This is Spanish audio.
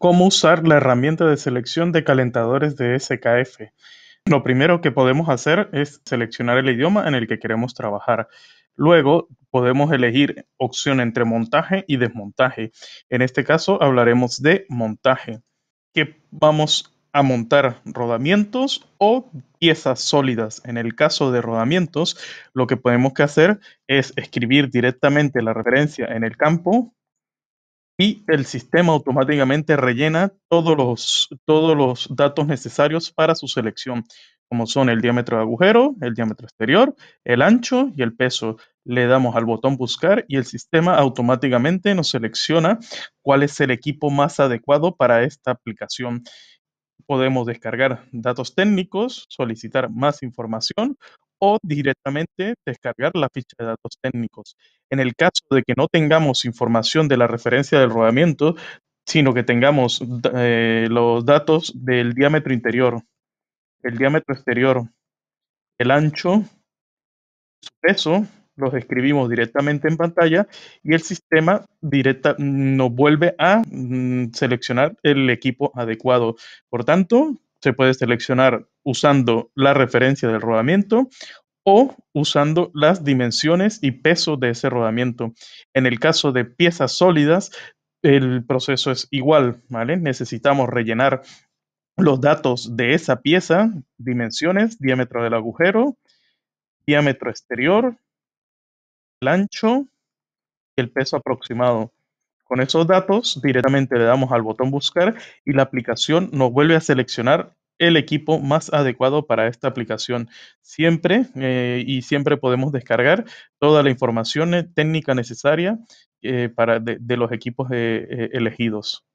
cómo usar la herramienta de selección de calentadores de SKF. Lo primero que podemos hacer es seleccionar el idioma en el que queremos trabajar. Luego podemos elegir opción entre montaje y desmontaje. En este caso hablaremos de montaje, que vamos a montar rodamientos o piezas sólidas. En el caso de rodamientos, lo que podemos hacer es escribir directamente la referencia en el campo y el sistema automáticamente rellena todos los, todos los datos necesarios para su selección, como son el diámetro de agujero, el diámetro exterior, el ancho y el peso. Le damos al botón buscar y el sistema automáticamente nos selecciona cuál es el equipo más adecuado para esta aplicación. Podemos descargar datos técnicos, solicitar más información o directamente descargar la ficha de datos técnicos. En el caso de que no tengamos información de la referencia del rodamiento, sino que tengamos eh, los datos del diámetro interior, el diámetro exterior, el ancho, su peso, los escribimos directamente en pantalla y el sistema directa mm, nos vuelve a mm, seleccionar el equipo adecuado. Por tanto, se puede seleccionar usando la referencia del rodamiento o usando las dimensiones y peso de ese rodamiento. En el caso de piezas sólidas, el proceso es igual, ¿vale? Necesitamos rellenar los datos de esa pieza, dimensiones, diámetro del agujero, diámetro exterior, el ancho y el peso aproximado. Con esos datos directamente le damos al botón buscar y la aplicación nos vuelve a seleccionar el equipo más adecuado para esta aplicación. Siempre eh, y siempre podemos descargar toda la información eh, técnica necesaria eh, para de, los equipos elegidos.